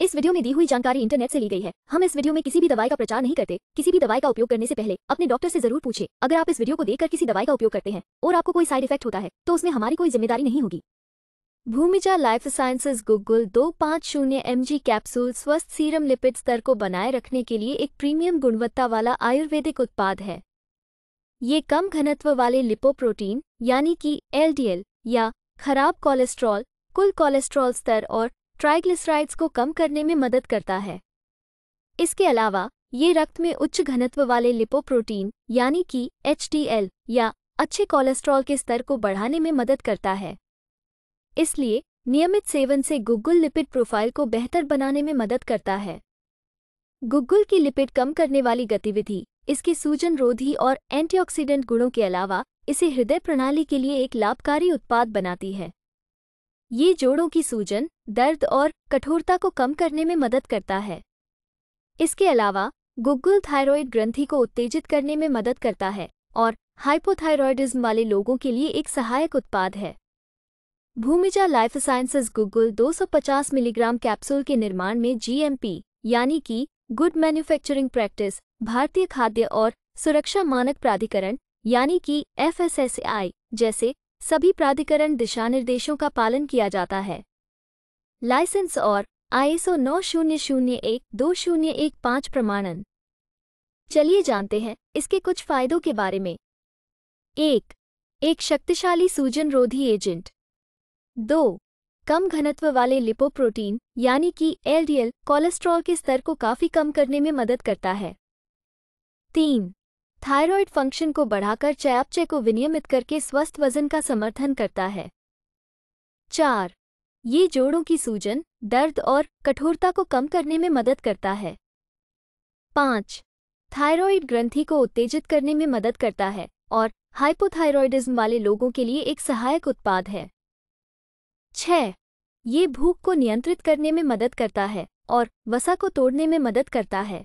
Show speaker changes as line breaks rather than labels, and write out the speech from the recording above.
इस वीडियो में दी हुई जानकारी इंटरनेट से ली गई है हम इस वीडियो में किसी भी दवाई का प्रचार नहीं करते किसी भी दवाई का उपयोग करने से पहले अपने डॉक्टर से जरूर पूछे अगर आप इस वीडियो को देखकर किसी दवाई का उपयोग करते हैं और आपको कोई साइड इफेक्ट होता है तो उसमें हमारी कोई जिम्मेदारी नहीं होगी भूमिजा लाइफ साइंसेज गुगल दो पाँच शून्य एम जी कैप्सूल स्वस्थ सीरम लिपिड स्तर को बनाए रखने के लिए एक प्रीमियम गुणवत्ता वाला आयुर्वेदिक उत्पाद है ये कम घनत्व वाले लिपोप्रोटीन यानी कि एलडीएल या खराब कोलेस्ट्रॉल कुल कोलेस्ट्रॉल स्तर और ट्राइग्लिसराइड्स को कम करने में मदद करता है इसके अलावा ये रक्त में उच्च घनत्व वाले लिपोप्रोटीन यानी कि एच या अच्छे कोलेस्ट्रॉल के स्तर को बढ़ाने में मदद करता है इसलिए नियमित सेवन से गुग्गुल लिपिड प्रोफाइल को बेहतर बनाने में मदद करता है गुग्गुल की लिपिड कम करने वाली गतिविधि इसके सूजन रोधी और एंटीऑक्सीडेंट गुणों के अलावा इसे हृदय प्रणाली के लिए एक लाभकारी उत्पाद बनाती है ये जोड़ों की सूजन दर्द और कठोरता को कम करने में मदद करता है इसके अलावा गुग्गुल थायरॉयड ग्रंथि को उत्तेजित करने में मदद करता है और हाइपोथायरॉयडिज्म वाले लोगों के लिए एक सहायक उत्पाद है भूमिजा लाइफ साइंसेज गुग्गुल 250 मिलीग्राम कैप्सूल के निर्माण में जीएमपी यानी कि गुड मैन्युफैक्चरिंग प्रैक्टिस भारतीय खाद्य और सुरक्षा मानक प्राधिकरण यानी कि एफएसएसएआई जैसे सभी प्राधिकरण दिशानिर्देशों का पालन किया जाता है लाइसेंस और आईएसओ नौ शून्य शून्य एक दो शून्य एक पाँच प्रमाणन चलिए जानते हैं इसके कुछ फायदों के बारे में एक एक शक्तिशाली सूजन रोधी एजेंट दो कम घनत्व वाले लिपोप्रोटीन यानी कि एलडीएल कोलेस्ट्रॉल के स्तर को काफी कम करने में मदद करता है तीन थायरॉयड फंक्शन को बढ़ाकर चयापचय को विनियमित करके स्वस्थ वजन का समर्थन करता है चार ये जोड़ों की सूजन दर्द और कठोरता को कम करने में मदद करता है पाँच थायरॉयड ग्रंथि को उत्तेजित करने में मदद करता है और हाइपोथायरॉयडिज्म वाले लोगों के लिए एक सहायक उत्पाद है छ ये भूख को नियंत्रित करने में मदद करता है और वसा को तोड़ने में मदद करता है